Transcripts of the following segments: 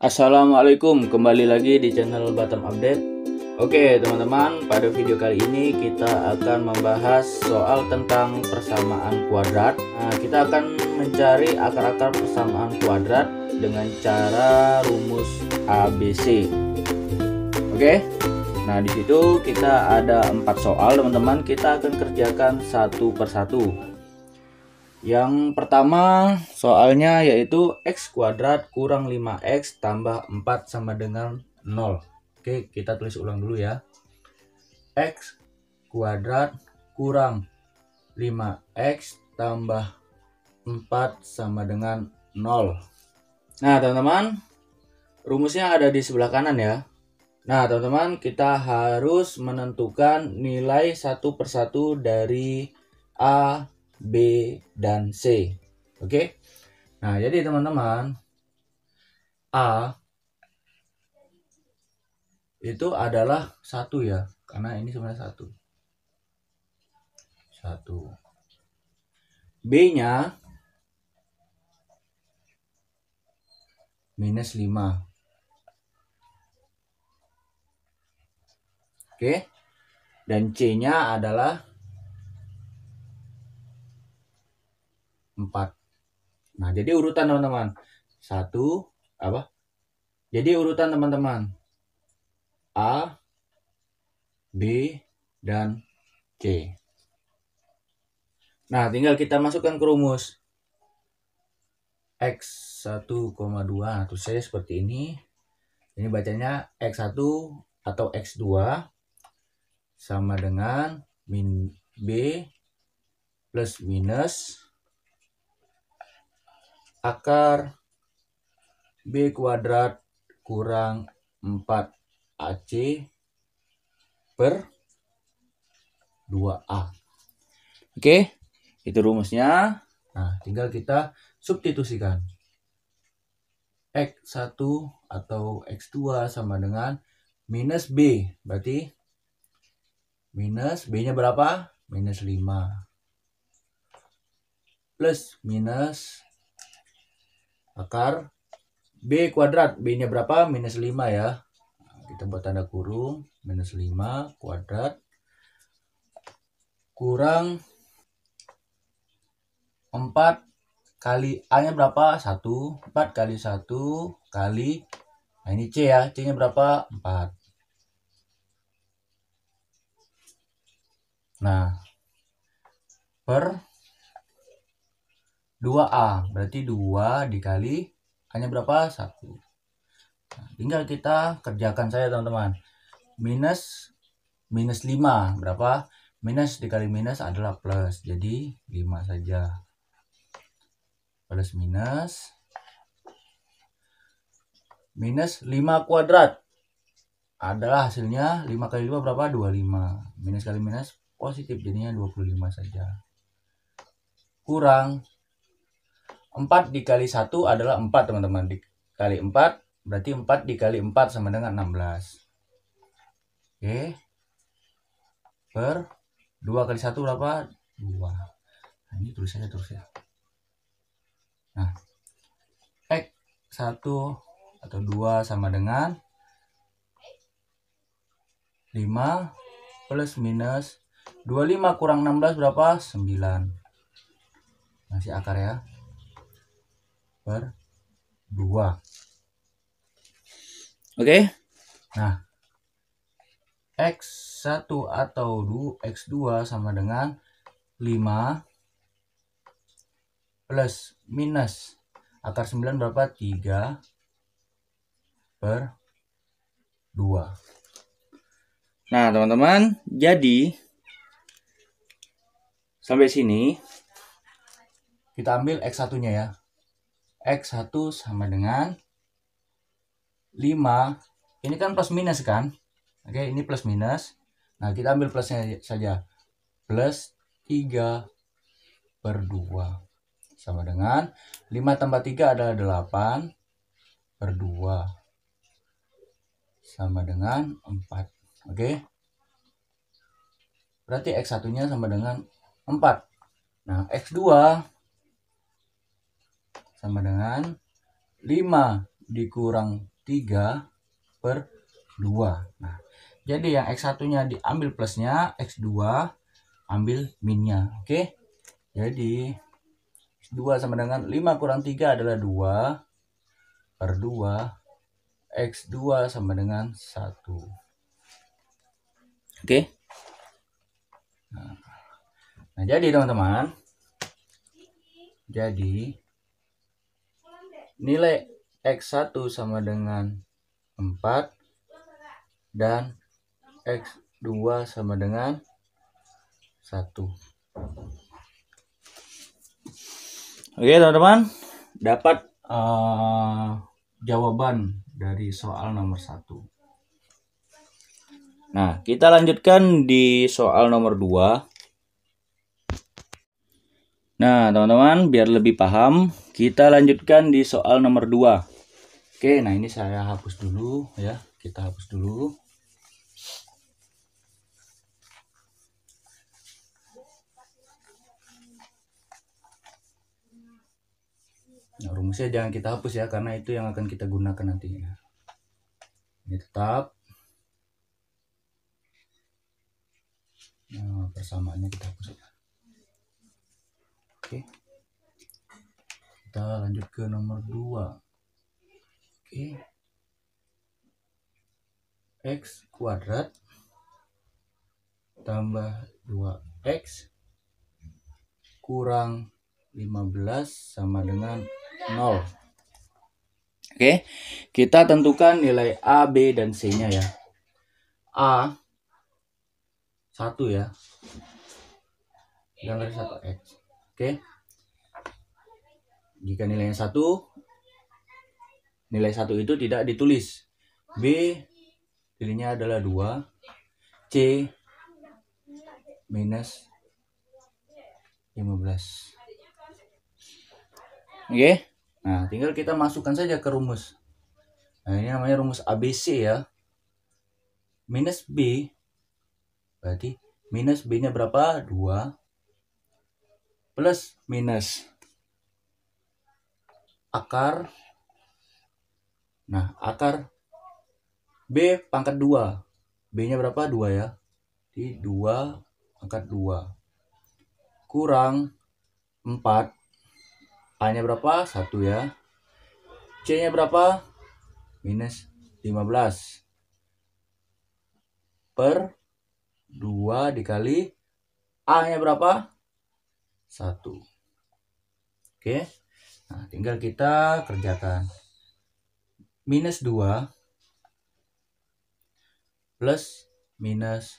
Assalamualaikum, kembali lagi di channel Batam Update. Oke, teman-teman, pada video kali ini kita akan membahas soal tentang persamaan kuadrat. Nah, kita akan mencari akar-akar persamaan kuadrat dengan cara rumus ABC. Oke. Nah, di situ kita ada empat soal, teman-teman. Kita akan kerjakan satu persatu. Yang pertama soalnya yaitu X kuadrat kurang 5X tambah 4 sama dengan 0. Oke, kita tulis ulang dulu ya. X kuadrat kurang 5X tambah 4 sama dengan 0. Nah, teman-teman, rumusnya ada di sebelah kanan ya. Nah, teman-teman, kita harus menentukan nilai satu persatu dari A B, dan C. Oke? Okay? Nah, jadi teman-teman, A itu adalah satu ya, karena ini sebenarnya satu. Satu. B-nya minus 5. Oke. Dan C-nya adalah 4. nah jadi urutan teman-teman satu apa jadi urutan teman-teman A B dan C nah tinggal kita masukkan ke rumus X 1,2 nah, tulisannya seperti ini ini bacanya X1 atau X2 sama dengan min B plus minus akar B kuadrat kurang 4AC per 2A. Oke, itu rumusnya. Nah, tinggal kita substitusikan. X1 atau X2 sama dengan minus B. Berarti minus B-nya berapa? Minus 5. Plus minus akar B kuadrat. B-nya berapa? Minus 5 ya. Kita buat tanda kurung. Minus 5 kuadrat. Kurang 4 kali A-nya berapa? 1. 4 kali 1 kali. Nah ini C ya. C-nya berapa? 4. Nah, per 2A. Berarti 2 dikali hanya berapa? 1. Nah, tinggal kita kerjakan saya teman-teman. Minus minus 5 berapa? Minus dikali minus adalah plus. Jadi 5 saja. Plus minus minus 5 kuadrat adalah hasilnya 5 kali 2 berapa? 25. Minus kali minus positif jadinya 25 saja. Kurang 4 dikali 1 adalah 4 teman-teman dikali 4 berarti 4 dikali 4 sama dengan 16 oke per 2 kali 1 berapa 2 nah, ini tulisannya terus ya nah X 1 atau 2 sama dengan 5 plus minus 25 kurang 16 berapa 9 masih akar ya per 2. Oke. Okay. Nah, X1 atau X2 sama dengan 5 plus minus akar 9 berapa? 3 per 2. Nah, teman-teman, jadi sampai sini kita ambil X1-nya ya. X1 sama dengan 5. Ini kan plus minus kan? Oke, ini plus minus. Nah, kita ambil plusnya saja. Plus 3 per 2. Sama dengan 5 tambah 3 adalah 8 per 2. Sama dengan 4. Oke. Berarti X1-nya sama dengan 4. Nah, X2 sama dengan 5 dikurang 3 per 2. Nah, jadi yang X1-nya diambil plusnya, X2 ambil minnya. Oke? Okay? Jadi, 2 sama dengan 5 kurang 3 adalah 2 per 2. X2 sama dengan 1. Oke? Okay? Nah, nah jadi teman-teman. Jadi, Nilai X1 sama dengan 4 dan X2 sama dengan 1. Oke teman-teman, dapat uh, jawaban dari soal nomor 1. Nah, kita lanjutkan di soal nomor 2. Nah, teman-teman, biar lebih paham, kita lanjutkan di soal nomor 2. Oke, nah ini saya hapus dulu ya. Kita hapus dulu. Nah, rumusnya jangan kita hapus ya, karena itu yang akan kita gunakan nantinya. Ini tetap. Nah, persamaannya kita hapus ya oke kita lanjut ke nomor 2 oke x kuadrat tambah 2x kurang 15 sama dengan 0 oke kita tentukan nilai A, B, dan C nya ya A 1 ya Dan dari 1 X Oke. Jika nilainya satu, nilai satu itu tidak ditulis. B nilainya adalah 2 C minus 15 Oke okay? Nah tinggal kita masukkan saja ke rumus Nah ini namanya rumus ABC ya Minus B Berarti minus B nya berapa? 2 plus minus akar nah akar B pangkat 2 B nya berapa 2 ya di 2 pangkat 2 kurang 4 A nya berapa 1 ya C nya berapa minus 15 per 2 dikali A nya berapa 1 oke nah tinggal kita kerjakan minus 2 plus minus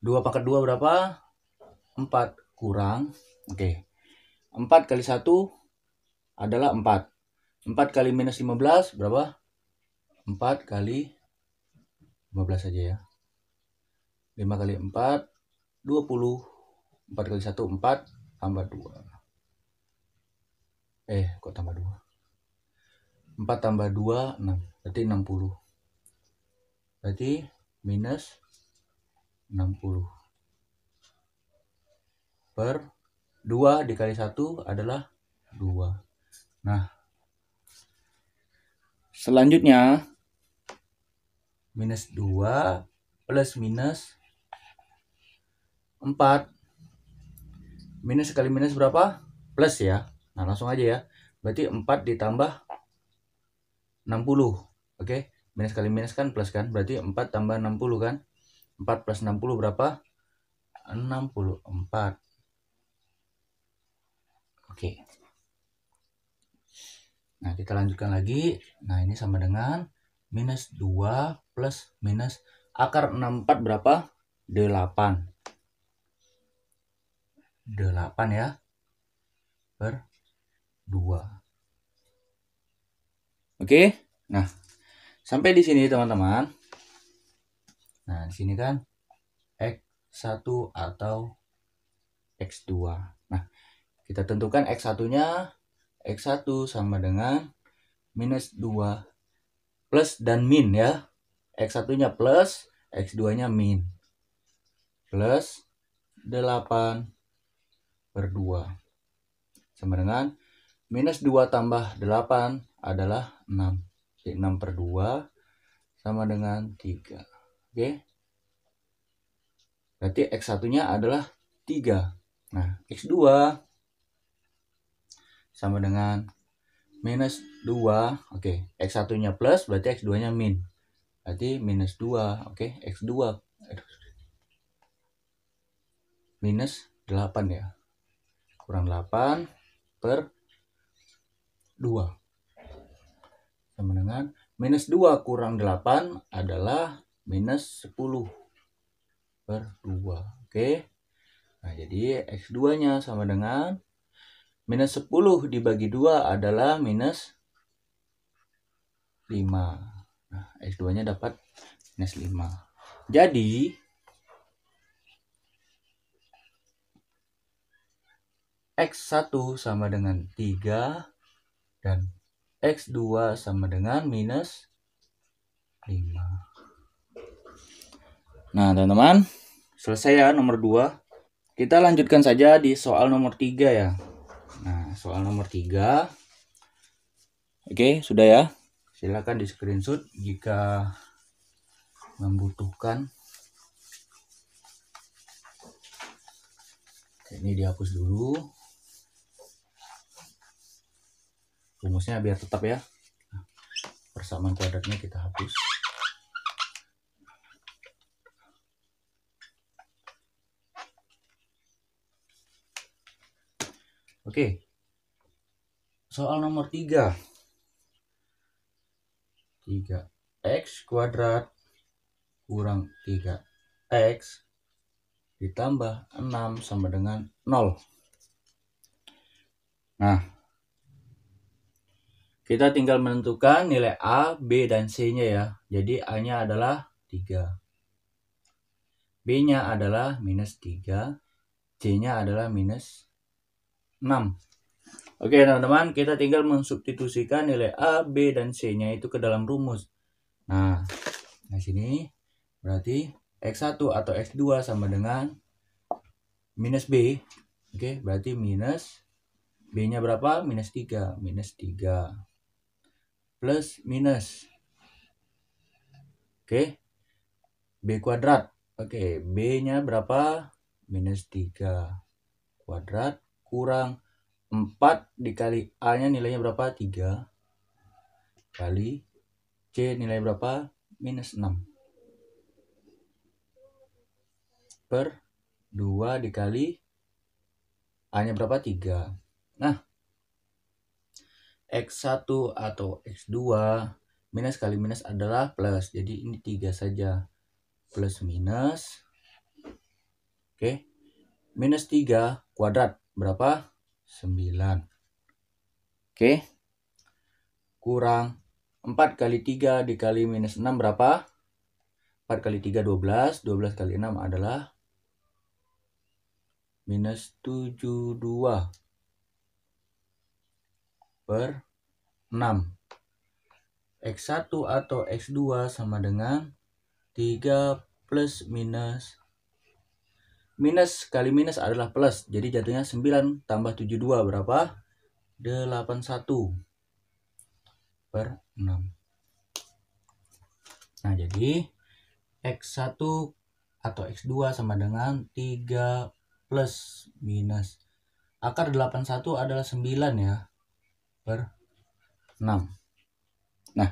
2 pangkat 2 berapa? 4 kurang oke 4 kali 1 adalah 4 4 kali minus 15 berapa? 4 kali 15 saja ya 5 kali 4 20 4 kali 1 4 tambah 2 eh kok tambah 2 4 tambah 2 6 berarti 60 berarti minus 60 per 2 dikali 1 adalah 2 nah selanjutnya minus 2 plus minus 4 minus sekali minus berapa plus ya nah langsung aja ya berarti 4 ditambah 60 oke okay? minus kali minus kan plus kan berarti 4 tambah 60 kan 4 plus 60 berapa 64 oke okay. Nah, kita lanjutkan lagi. Nah, ini sama dengan minus 2 plus minus akar 64 berapa? 8. 8 ya per 2 oke nah sampai di sini teman-teman nah di sini kan x1 atau x2 nah kita tentukan x1 nya x1 sama dengan minus 2 plus dan min ya x1 nya plus x2 nya min plus 8 per 2. Nah, sama dengan minus 2 tambah 8 adalah 6. Jadi 6 per 2 sama dengan 3. Oke. Berarti X1-nya adalah 3. Nah, X2 sama dengan minus 2. Oke, X1-nya plus berarti X2-nya min. Berarti minus 2. Oke, X2. Aduh. Minus 8 ya kurang 8 per 2 nah, sama dengan minus 2 kurang 8 adalah minus 10 per 2 oke okay? nah jadi x2 nya sama dengan minus 10 dibagi 2 adalah minus 5 nah x2 nya dapat minus 5 jadi X1 sama dengan 3 dan X2 sama dengan minus 5. Nah teman-teman, selesai ya nomor 2. Kita lanjutkan saja di soal nomor 3 ya. Nah soal nomor 3. Oke, sudah ya. Silahkan di screenshot jika membutuhkan. Ini dihapus dulu. rumusnya biar tetap ya persamaan kuadratnya kita hapus Oke. Soal nomor 3. 3x kuadrat kurang 3x ditambah 6 sama dengan 0. Nah, kita tinggal menentukan nilai A, B, dan C-nya ya. Jadi A-nya adalah 3. B-nya adalah minus 3. C-nya adalah minus 6. Oke teman-teman, kita tinggal mensubstitusikan nilai A, B, dan C-nya itu ke dalam rumus. Nah, di sini berarti X1 atau X2 sama dengan minus B. Oke, berarti minus B-nya berapa? Minus 3. Minus 3 plus minus. Oke. Okay. B kuadrat. Oke, okay. B-nya berapa? Minus 3 kuadrat kurang 4 dikali A-nya nilainya berapa? 3 kali C nilai berapa? Minus 6 per 2 dikali A-nya berapa? 3. Nah, X1 atau X2 minus kali minus adalah plus jadi ini tiga saja plus minus oke okay. minus 3 kuadrat berapa 9 oke okay. kurang 4 kali 3 dikali minus 6 berapa 4 kali 3 12 12 kali 6 adalah minus 72 per 6. X1 atau X2 sama dengan 3 plus minus minus kali minus adalah plus jadi jatuhnya 9 tambah 72 berapa 81 per 6 nah jadi X1 atau X2 sama dengan 3 plus minus akar 81 adalah 9 ya per 6 nah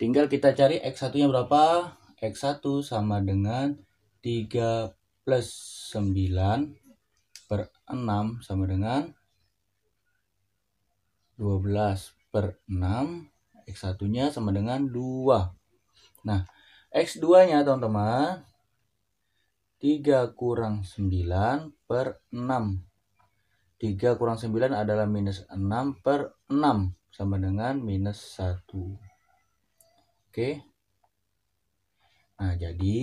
tinggal kita cari X1 nya berapa X1 sama dengan 3 plus 9 per 6 sama dengan 12 per 6 X1 nya sama dengan 2 nah X2 nya teman-teman 3 kurang 9 per 6 3 kurang 9 adalah minus 6 per 6 sama dengan minus 1 oke nah jadi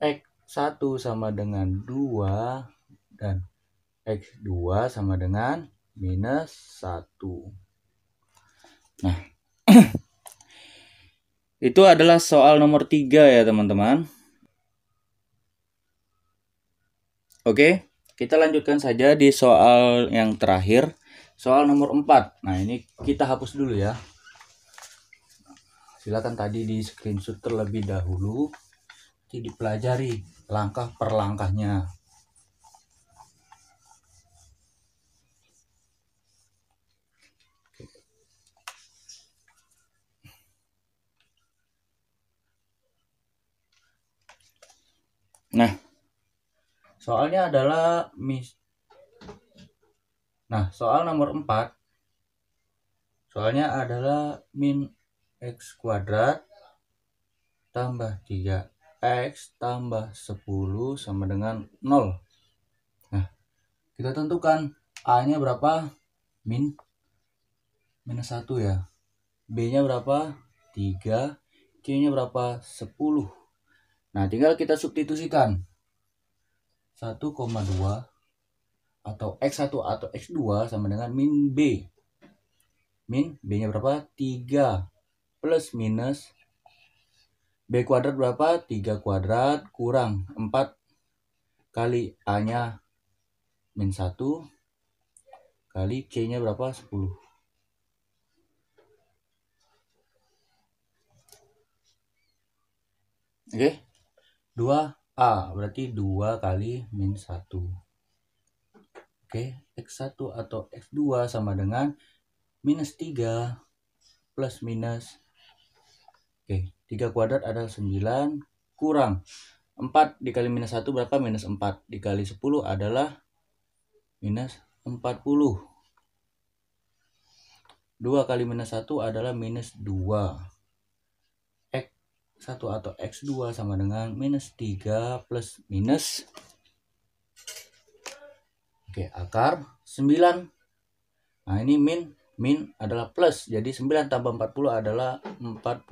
X1 sama dengan 2 dan X2 sama dengan minus 1 nah itu adalah soal nomor 3 ya teman-teman Oke. Okay? Kita lanjutkan saja di soal yang terakhir, soal nomor 4. Nah, ini kita hapus dulu ya. Silakan tadi di screenshot terlebih dahulu. Jadi dipelajari langkah per langkahnya. Nah, Soalnya adalah mis. Nah, soal nomor 4 soalnya adalah min x kuadrat tambah 3x tambah 10 sama dengan 0. Nah, kita tentukan A-nya berapa? Min minus 1 ya. B-nya berapa? 3. C-nya berapa? 10. Nah, tinggal kita substitusikan. 1,2 atau X1 atau X2 sama dengan min B. Min B-nya berapa? 3 plus minus B kuadrat berapa? 3 kuadrat kurang 4 kali A-nya min 1 kali C-nya berapa? 10. Oke. Okay. 2 A berarti 2 kali min 1 oke X1 atau X2 sama dengan minus 3 plus minus oke 3 kuadrat adalah 9 kurang 4 dikali minus 1 berapa minus 4 dikali 10 adalah minus 40 2 kali minus 1 adalah minus 2 1 atau X2 sama dengan minus 3 plus minus Oke, akar 9. Nah, ini min min adalah plus. Jadi 9 tambah 40 adalah 49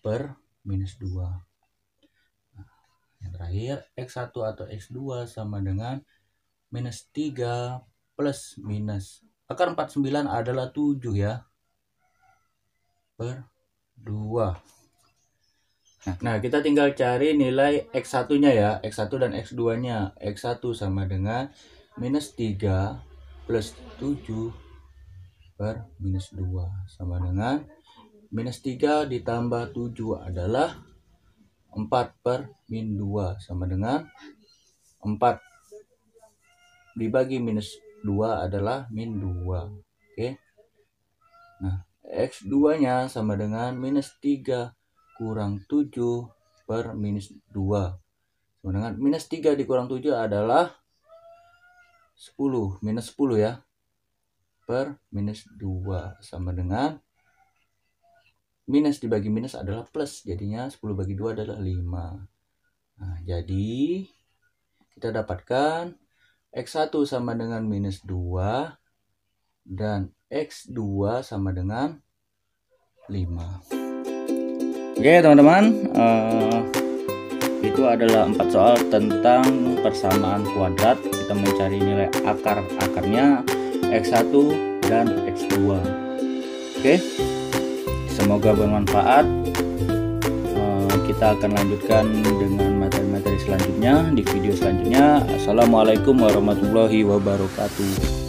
per minus 2. Nah, yang terakhir, X1 atau X2 sama dengan minus 3 plus minus. Akar 49 adalah 7 ya. Per 2. nah, nah kita tinggal cari nilai x1 nya ya x1 dan x2 nya x1 sama dengan minus 3 plus 7 per minus 2 sama dengan minus 3 ditambah 7 adalah 4 per min 2 sama dengan 4 dibagi minus 2 adalah min 2 oke okay? nah X2 nya sama dengan minus 3 kurang 7 per minus 2 sama dengan minus 3 dikurang 7 adalah 10 minus 10 ya per minus 2 sama dengan minus dibagi minus adalah plus jadinya 10 bagi 2 adalah 5 nah, jadi kita dapatkan X1 sama dengan minus 2 dan X2 sama dengan 5 Oke teman-teman uh, itu adalah empat soal tentang persamaan kuadrat kita mencari nilai akar-akarnya X1 dan X2 Oke semoga bermanfaat eh, kita akan lanjutkan dengan materi-materi selanjutnya di video selanjutnya Assalamualaikum warahmatullahi wabarakatuh